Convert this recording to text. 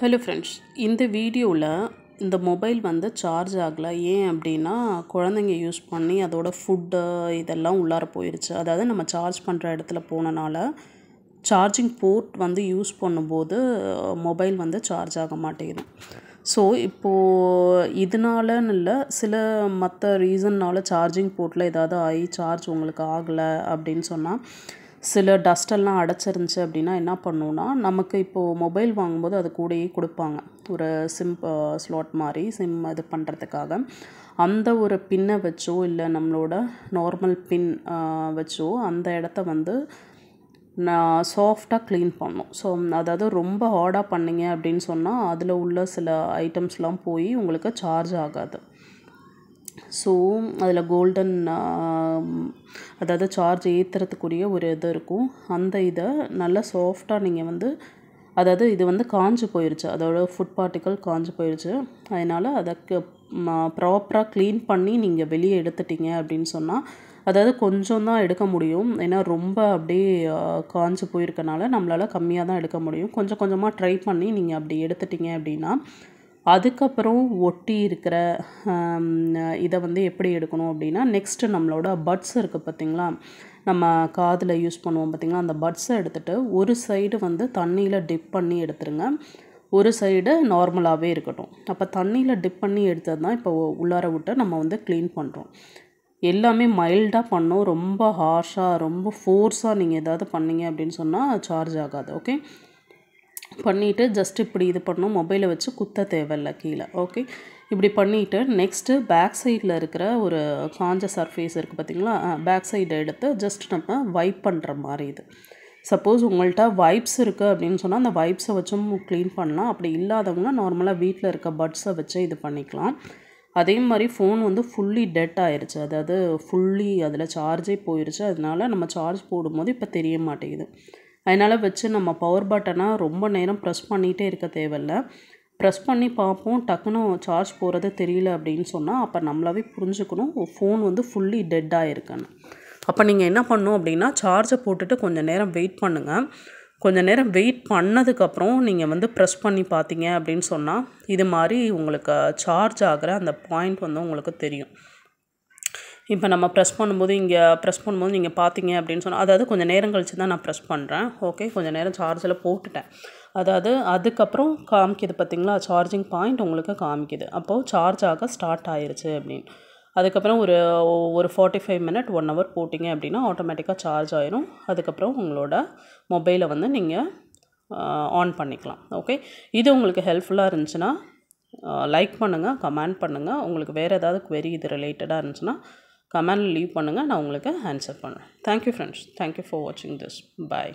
hello friends இந்த வீடியோவில் இந்த மொபைல் வந்து சார்ஜ் ஆகலை ஏன் அப்படின்னா குழந்தைங்க யூஸ் பண்ணி அதோட ஃபுட்டு இதெல்லாம் உள்ளார போயிடுச்சு அதாவது நம்ம சார்ஜ் பண்ணுற இடத்துல போனனால சார்ஜிங் போர்ட் வந்து யூஸ் பண்ணும்போது மொபைல் வந்து சார்ஜ் ஆக மாட்டேங்குது ஸோ இப்போது இதனாலன்னு இல்லை சில மற்ற ரீசன்னால் சார்ஜிங் போர்ட்டில் ஏதாவது ஆகி சார்ஜ் உங்களுக்கு ஆகலை அப்படின்னு சொன்னால் சில டஸ்டெல்லாம் அடைச்சிருந்துச்சு அப்படின்னா என்ன பண்ணுன்னா நமக்கு இப்போது மொபைல் வாங்கும்போது அது கூடயே கொடுப்பாங்க ஒரு சிம் ஸ்லாட் மாதிரி சிம் இது பண்ணுறதுக்காக அந்த ஒரு பின்னை வச்சோ இல்லை நம்மளோட நார்மல் பின் வச்சோ அந்த இடத்த வந்து நான் சாஃப்டாக க்ளீன் பண்ணும் ஸோ அதாவது ரொம்ப ஹார்டாக பண்ணிங்க அப்படின்னு சொன்னால் அதில் உள்ள சில ஐட்டம்ஸ்லாம் போய் உங்களுக்கு சார்ஜ் ஆகாது ஸோ அதில் கோல்டன் அதாவது சார்ஜ் ஏற்றுறதுக்குரிய ஒரு இது இருக்கும் அந்த இதை நல்லா சாஃப்டாக நீங்கள் வந்து அதாவது இது வந்து காஞ்சு போயிடுச்சு அதோட ஃபுட் பார்ட்டிக்கல் காஞ்சு போயிடுச்சு அதனால் அதை ப்ராப்பராக க்ளீன் பண்ணி நீங்கள் வெளியே எடுத்துட்டீங்க அப்படின்னு சொன்னால் அதாவது கொஞ்சம் தான் எடுக்க முடியும் ஏன்னா ரொம்ப அப்படியே காஞ்சு போயிருக்கனால நம்மளால் கம்மியாக தான் எடுக்க முடியும் கொஞ்சம் கொஞ்சமாக ட்ரை பண்ணி நீங்கள் அப்படி எடுத்துட்டீங்க அப்படின்னா அதுக்கப்புறம் ஒட்டி இருக்கிற இதை வந்து எப்படி எடுக்கணும் அப்படின்னா நெக்ஸ்ட்டு நம்மளோட பட்ஸ் இருக்குது பார்த்திங்களா நம்ம காதில் யூஸ் பண்ணுவோம் பார்த்திங்களா அந்த பட்ஸை எடுத்துகிட்டு ஒரு சைடு வந்து தண்ணியில் டிப் பண்ணி எடுத்துருங்க ஒரு சைடு நார்மலாகவே இருக்கட்டும் அப்போ தண்ணியில் டிப் பண்ணி எடுத்தது தான் இப்போ உள்ளார விட்டு நம்ம வந்து க்ளீன் பண்ணுறோம் எல்லாமே மைல்டாக பண்ணோம் ரொம்ப ஹார்ஷாக ரொம்ப ஃபோர்ஸாக நீங்கள் எதாவது பண்ணீங்க அப்படின்னு சொன்னால் சார்ஜ் ஆகாது ஓகே பண்ணிவிட்டு ஜஸ்ட் இப்படி இது பண்ணணும் மொபைலை வச்சு குத்த தேவையில்ல கீழே ஓகே இப்படி பண்ணிவிட்டு நெக்ஸ்ட்டு பேக் சைடில் இருக்கிற ஒரு காஞ்ச சர்ஃபேஸ் இருக்குது பார்த்திங்களா பேக் சைடை எடுத்து ஜஸ்ட் நம்ம வைப் பண்ணுற மாதிரி இது சப்போஸ் உங்கள்கிட்ட வைப்ஸ் இருக்குது அப்படின்னு சொன்னால் அந்த வைப்ஸை வச்சும் க்ளீன் பண்ணலாம் அப்படி இல்லாதவங்க நார்மலாக வீட்டில் இருக்க பட்ஸை வச்சு இது பண்ணிக்கலாம் அதே மாதிரி ஃபோன் வந்து ஃபுல்லி டெட் ஆயிடுச்சு அதாவது ஃபுல்லி அதில் சார்ஜே போயிடுச்சு அதனால நம்ம சார்ஜ் போடும்போது இப்போ தெரிய மாட்டேங்குது அதனால் வச்சு நம்ம பவர் பட்டனை ரொம்ப நேரம் ப்ரெஸ் பண்ணிகிட்டே இருக்க தேவையில்ல ப்ரெஸ் பண்ணி பார்ப்போம் டக்குன்னு சார்ஜ் போகிறது தெரியல அப்படின்னு சொன்னால் அப்போ நம்மளாவே புரிஞ்சுக்கணும் ஃபோன் வந்து ஃபுல்லி டெட்டாக இருக்குன்னு அப்போ நீங்கள் என்ன பண்ணும் அப்படின்னா சார்ஜை போட்டுட்டு கொஞ்சம் நேரம் வெயிட் பண்ணுங்கள் கொஞ்சம் நேரம் வெயிட் பண்ணதுக்கப்புறம் நீங்கள் வந்து ப்ரெஸ் பண்ணி பார்த்தீங்க அப்படின்னு சொன்னால் இது மாதிரி உங்களுக்கு சார்ஜ் ஆகிற அந்த பாயிண்ட் வந்து உங்களுக்கு தெரியும் இப்போ நம்ம ப்ரெஸ் பண்ணும்போது இங்கே ப்ரெஸ் பண்ணும்போது நீங்கள் பார்த்தீங்க அப்படின்னு சொன்னால் அதாவது கொஞ்சம் நேரம் கழித்து தான் நான் ப்ரெஸ் பண்ணுறேன் ஓகே கொஞ்சம் நேரம் சார்ஜில் போட்டுட்டேன் அதாவது அதுக்கப்புறம் காமிக்குது பார்த்தீங்களா சார்ஜிங் பாயிண்ட் உங்களுக்கு காமிக்குது அப்போது சார்ஜ் ஆக ஸ்டார்ட் ஆயிடுச்சு அப்படின்னு அதுக்கப்புறம் ஒரு ஒரு forty five minute one hour போட்டிங்க அப்படின்னா ஆட்டோமேட்டிக்காக சார்ஜ் ஆயிரும் அதுக்கப்புறம் உங்களோட மொபைலை வந்து நீங்கள் ஆன் பண்ணிக்கலாம் ஓகே இது உங்களுக்கு ஹெல்ப்ஃபுல்லாக இருந்துச்சுன்னா லைக் பண்ணுங்கள் கமெண்ட் பண்ணுங்கள் உங்களுக்கு வேறு ஏதாவது குவெரி இது ரிலேட்டடாக இருந்துச்சுன்னா கமெண்ட் லீவ் பண்ணுங்கள் நான் உங்களுக்கு ஆன்சர் பண்ணுறேன் தேங்க்யூ ஃப்ரெண்ட்ஸ் தேங்க்யூ ஃபார் வாட்சிங் திஸ் பாய்